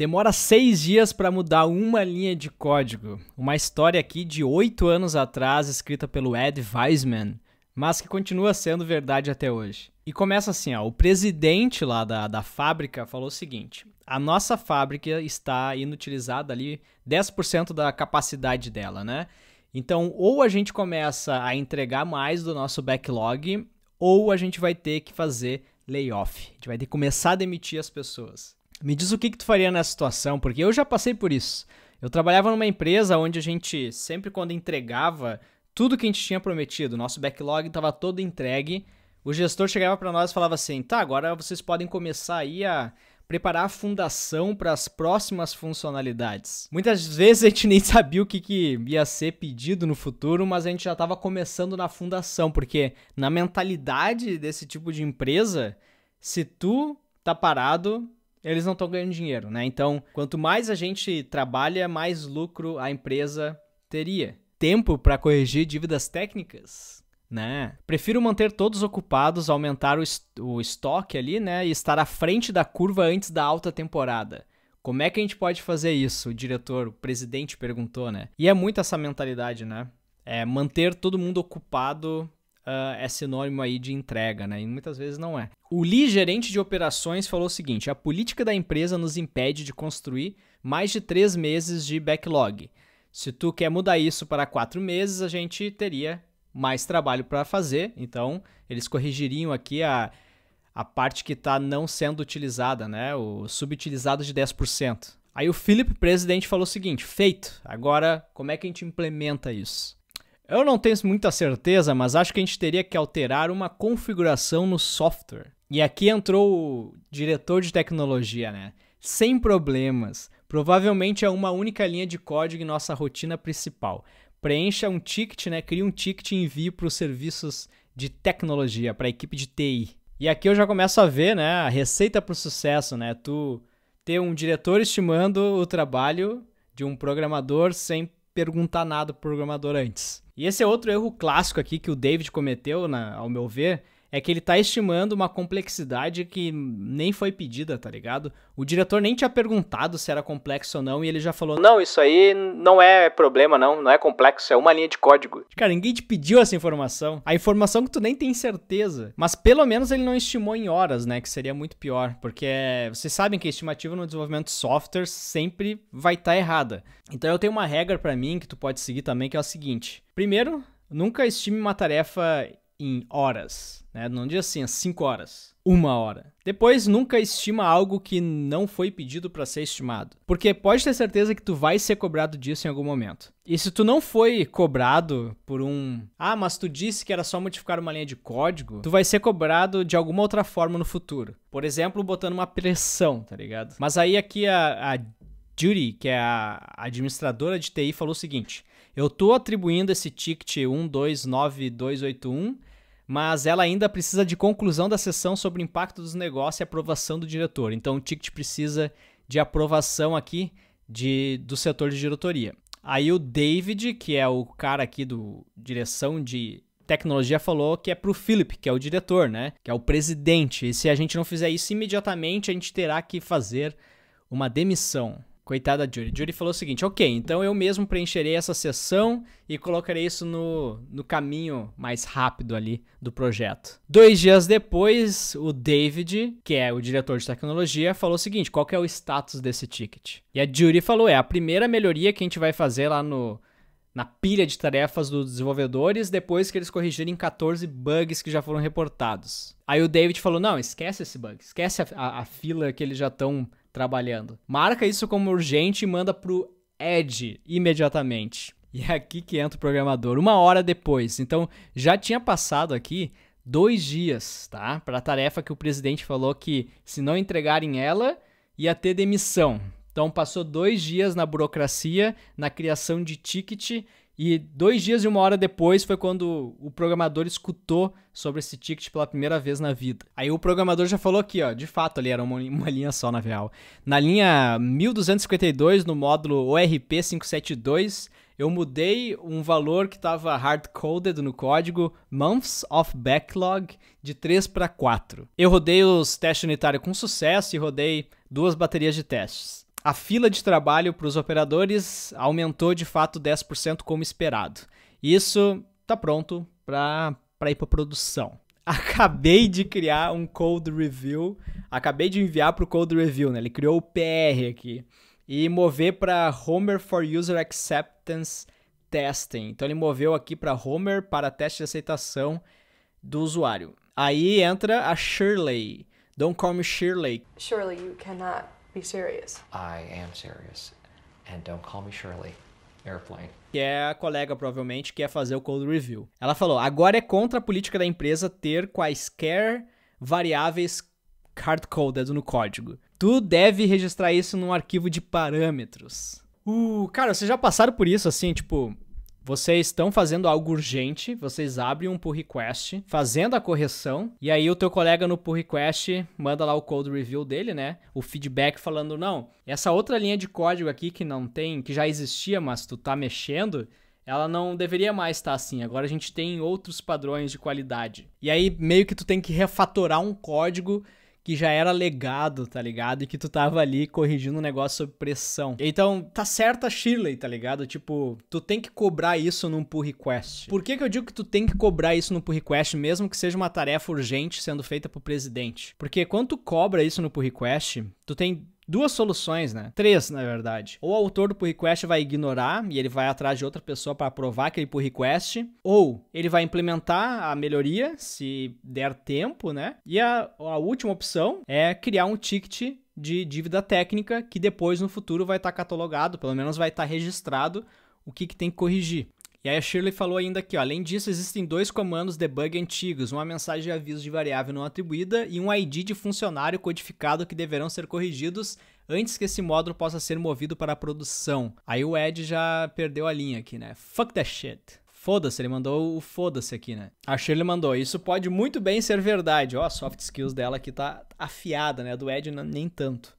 Demora seis dias para mudar uma linha de código. Uma história aqui de oito anos atrás, escrita pelo Ed Weisman, mas que continua sendo verdade até hoje. E começa assim: ó, o presidente lá da, da fábrica falou o seguinte: a nossa fábrica está inutilizada ali 10% da capacidade dela, né? Então, ou a gente começa a entregar mais do nosso backlog, ou a gente vai ter que fazer layoff. A gente vai ter que começar a demitir as pessoas. Me diz o que, que tu faria nessa situação, porque eu já passei por isso. Eu trabalhava numa empresa onde a gente sempre quando entregava tudo que a gente tinha prometido, nosso backlog estava todo entregue. O gestor chegava para nós e falava assim: "Tá, agora vocês podem começar aí a preparar a fundação para as próximas funcionalidades". Muitas vezes a gente nem sabia o que, que ia ser pedido no futuro, mas a gente já estava começando na fundação, porque na mentalidade desse tipo de empresa, se tu tá parado, eles não estão ganhando dinheiro, né? Então, quanto mais a gente trabalha, mais lucro a empresa teria. Tempo para corrigir dívidas técnicas, né? Prefiro manter todos ocupados, aumentar o, est o estoque ali, né? E estar à frente da curva antes da alta temporada. Como é que a gente pode fazer isso? O diretor, o presidente perguntou, né? E é muito essa mentalidade, né? É manter todo mundo ocupado uh, é sinônimo aí de entrega, né? E muitas vezes não é. O Lee, gerente de operações, falou o seguinte: a política da empresa nos impede de construir mais de três meses de backlog. Se tu quer mudar isso para quatro meses, a gente teria mais trabalho para fazer. Então, eles corrigiriam aqui a, a parte que está não sendo utilizada, né? O subutilizado de 10%. Aí o Philip, presidente, falou o seguinte: feito. Agora, como é que a gente implementa isso? Eu não tenho muita certeza, mas acho que a gente teria que alterar uma configuração no software. E aqui entrou o diretor de tecnologia, né? Sem problemas. Provavelmente é uma única linha de código em nossa rotina principal. Preencha um ticket, né? Cria um ticket e envie para os serviços de tecnologia, para a equipe de TI. E aqui eu já começo a ver, né, a receita para o sucesso, né? Tu ter um diretor estimando o trabalho de um programador sem perguntar nada pro programador antes. E esse é outro erro clássico aqui que o David cometeu, na, ao meu ver, é que ele tá estimando uma complexidade que nem foi pedida, tá ligado? O diretor nem tinha perguntado se era complexo ou não e ele já falou: "Não, isso aí não é problema não, não é complexo, é uma linha de código". Cara, ninguém te pediu essa informação. A informação que tu nem tem certeza, mas pelo menos ele não estimou em horas, né, que seria muito pior, porque é, vocês sabem que a estimativa no desenvolvimento de software sempre vai estar tá errada. Então eu tenho uma regra para mim que tu pode seguir também, que é o seguinte: primeiro, nunca estime uma tarefa em horas, né? Não diz assim, 5 horas, uma hora. Depois, nunca estima algo que não foi pedido para ser estimado, porque pode ter certeza que tu vai ser cobrado disso em algum momento. E se tu não foi cobrado por um, ah, mas tu disse que era só modificar uma linha de código, tu vai ser cobrado de alguma outra forma no futuro. Por exemplo, botando uma pressão, tá ligado? Mas aí aqui a, a Judy, que é a administradora de TI, falou o seguinte: eu tô atribuindo esse ticket 129281 mas ela ainda precisa de conclusão da sessão sobre o impacto dos negócios e aprovação do diretor. Então o ticket precisa de aprovação aqui de, do setor de diretoria. Aí o David, que é o cara aqui do direção de tecnologia falou que é para o Philip, que é o diretor, né? Que é o presidente. E se a gente não fizer isso imediatamente, a gente terá que fazer uma demissão. Coitada da Judy. Judy falou o seguinte: ok, então eu mesmo preencherei essa sessão e colocarei isso no, no caminho mais rápido ali do projeto. Dois dias depois, o David, que é o diretor de tecnologia, falou o seguinte: qual é o status desse ticket? E a Judy falou: é a primeira melhoria que a gente vai fazer lá no, na pilha de tarefas dos desenvolvedores depois que eles corrigirem 14 bugs que já foram reportados. Aí o David falou: não, esquece esse bug, esquece a, a, a fila que eles já estão trabalhando. Marca isso como urgente e manda pro Ed imediatamente. E é aqui que entra o programador, uma hora depois. Então, já tinha passado aqui dois dias, tá? Para a tarefa que o presidente falou que, se não entregarem ela, ia ter demissão. Então, passou dois dias na burocracia, na criação de ticket e dois dias e uma hora depois foi quando o programador escutou sobre esse ticket pela primeira vez na vida. Aí o programador já falou aqui, ó, de fato ali era uma, uma linha só na real. Na linha 1252, no módulo ORP 572, eu mudei um valor que estava hard-coded no código months of backlog de 3 para 4. Eu rodei os testes unitários com sucesso e rodei duas baterias de testes a fila de trabalho para os operadores aumentou de fato 10% como esperado. Isso está pronto para ir para produção. Acabei de criar um code review, acabei de enviar para o code review, né? Ele criou o PR aqui e mover para Homer for User Acceptance Testing. Então ele moveu aqui para Homer para teste de aceitação do usuário. Aí entra a Shirley. Don't call me Shirley. Shirley, you cannot Be serious. I am serious. And don't call me Shirley. Airplane. Que é a colega, provavelmente, que ia fazer o code review. Ela falou: agora é contra a política da empresa ter quaisquer variáveis hard-coded no código. Tu deve registrar isso num arquivo de parâmetros. Uh, cara, vocês já passaram por isso assim, tipo, vocês estão fazendo algo urgente, vocês abrem um pull request, fazendo a correção, e aí o teu colega no pull request manda lá o code review dele, né? O feedback falando, não, essa outra linha de código aqui que não tem, que já existia, mas tu tá mexendo, ela não deveria mais estar tá assim. Agora a gente tem outros padrões de qualidade. E aí meio que tu tem que refatorar um código que já era legado, tá ligado? E que tu tava ali corrigindo um negócio sob pressão. Então, tá certa Shirley, tá ligado? Tipo, tu tem que cobrar isso num pull request. Por que que eu digo que tu tem que cobrar isso no pull request, mesmo que seja uma tarefa urgente sendo feita pro presidente? Porque quando tu cobra isso no pull request, tu tem duas soluções, né? Três, na verdade. Ou o autor do pull request vai ignorar e ele vai atrás de outra pessoa para aprovar aquele pull request, ou ele vai implementar a melhoria, se der tempo, né? E a, a última opção é criar um ticket de dívida técnica que depois no futuro vai estar tá catalogado, pelo menos vai estar tá registrado o que, que tem que corrigir. E aí a Shirley falou ainda que, ó, além disso, existem dois comandos debug antigos, uma mensagem de aviso de variável não atribuída e um ID de funcionário codificado que deverão ser corrigidos antes que esse módulo possa ser movido para a produção. Aí o Ed já perdeu a linha aqui, né? Fuck that shit. Foda-se, ele mandou o foda-se aqui, né? A Shirley mandou, isso pode muito bem ser verdade. Ó, a soft skills dela aqui tá afiada, né? A do Ed nem tanto.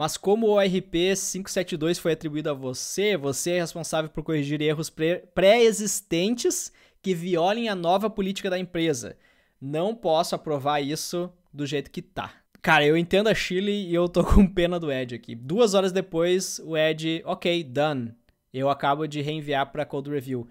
Mas como o ORP 572 foi atribuído a você, você é responsável por corrigir erros pré-existentes que violem a nova política da empresa. Não posso aprovar isso do jeito que tá. Cara, eu entendo a Chile e eu tô com pena do Ed aqui. Duas horas depois, o Ed, ok, done. Eu acabo de reenviar pra Code Review.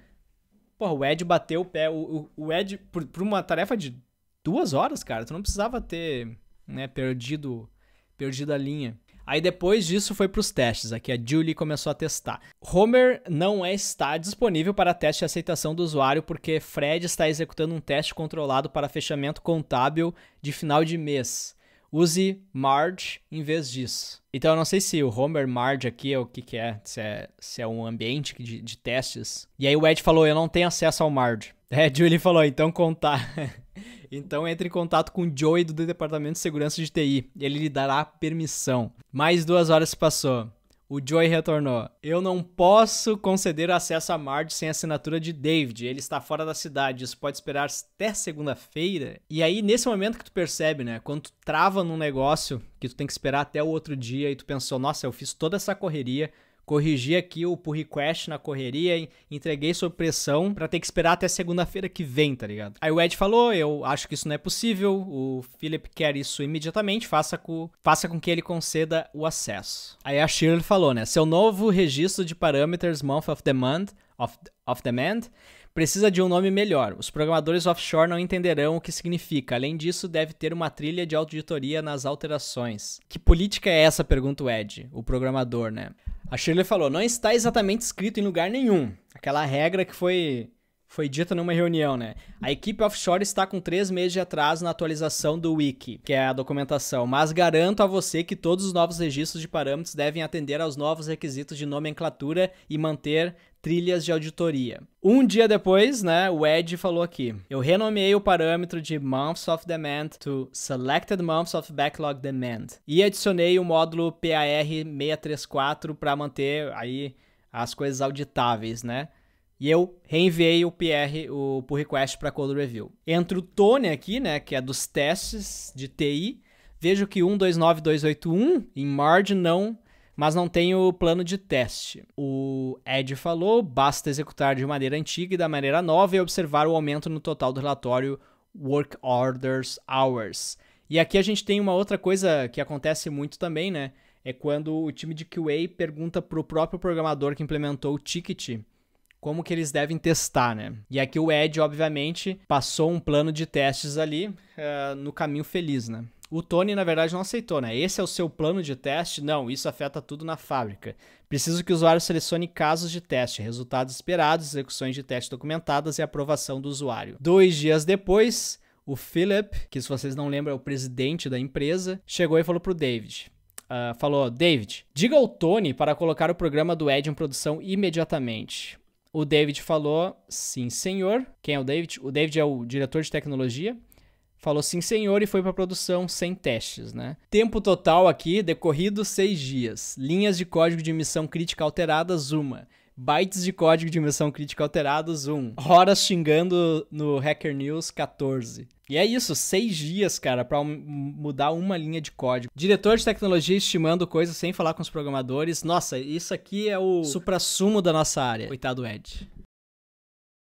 Porra, o Ed bateu o pé. O, o, o Ed, por, por, uma tarefa de duas horas, cara, tu não precisava ter né, perdido, perdido a linha. Aí depois disso foi para os testes, aqui a Julie começou a testar. Homer não é, está disponível para teste de aceitação do usuário porque Fred está executando um teste controlado para fechamento contábil de final de mês. Use Marge em vez disso. Então eu não sei se o Homer Marge aqui é o que, que é, se é, se é um ambiente de, de testes. E aí o Ed falou, eu não tenho acesso ao Marge. É, Julie falou, então contar. Então entre em contato com o Joey do Departamento de Segurança de TI. Ele lhe dará permissão. Mais duas horas se passou. O Joey retornou. Eu não posso conceder acesso a Marge sem a assinatura de David. Ele está fora da cidade. Isso pode esperar até segunda-feira. E aí, nesse momento que tu percebe, né? Quando tu trava num negócio que tu tem que esperar até o outro dia e tu pensou, nossa, eu fiz toda essa correria corrigi aqui o pull request na correria, entreguei sob pressão para ter que esperar até segunda-feira que vem, tá ligado? Aí o Ed falou, eu acho que isso não é possível, o Philip quer isso imediatamente, faça com, faça com que ele conceda o acesso. Aí a Shirley falou, né, seu novo registro de parâmetros month of demand, of, of demand, precisa de um nome melhor. Os programadores offshore não entenderão o que significa. Além disso, deve ter uma trilha de auditoria nas alterações. Que política é essa? pergunta o Ed, o programador, né? A Shirley falou: não está exatamente escrito em lugar nenhum. Aquela regra que foi foi dito numa reunião, né? A equipe offshore está com três meses de atraso na atualização do wiki, que é a documentação, mas garanto a você que todos os novos registros de parâmetros devem atender aos novos requisitos de nomenclatura e manter trilhas de auditoria. Um dia depois, né, o Ed falou aqui: eu renomeei o parâmetro de Months of Demand to Selected Months of Backlog Demand e adicionei o módulo PAR 634 para manter aí as coisas auditáveis, né? E eu reenviei o PR, o pull request para Code Review. Entra o Tony aqui, né, que é dos testes de TI. Vejo que 129281 em Marge não, mas não tem o plano de teste. O Ed falou, basta executar de maneira antiga e da maneira nova e observar o aumento no total do relatório Work Orders Hours. E aqui a gente tem uma outra coisa que acontece muito também, né? É quando o time de QA pergunta para o próprio programador que implementou o ticket como que eles devem testar, né? E aqui o Ed, obviamente, passou um plano de testes ali uh, no caminho feliz, né? O Tony, na verdade, não aceitou, né? Esse é o seu plano de teste? Não, isso afeta tudo na fábrica. Preciso que o usuário selecione casos de teste, resultados esperados, execuções de teste documentadas e aprovação do usuário. Dois dias depois, o Philip, que se vocês não lembram é o presidente da empresa, chegou e falou pro David. Uh, falou, David, diga ao Tony para colocar o programa do Ed em produção imediatamente. O David falou: sim, senhor. Quem é o David? O David é o diretor de tecnologia. Falou sim, senhor, e foi para produção sem testes, né? Tempo total aqui decorrido seis dias. Linhas de código de emissão crítica alteradas, uma. Bytes de código de emissão crítica alterados, um. Horas xingando no Hacker News, 14. E é isso, seis dias, cara, para mudar uma linha de código. Diretor de tecnologia estimando coisas sem falar com os programadores. Nossa, isso aqui é o supra-sumo da nossa área. Coitado Ed.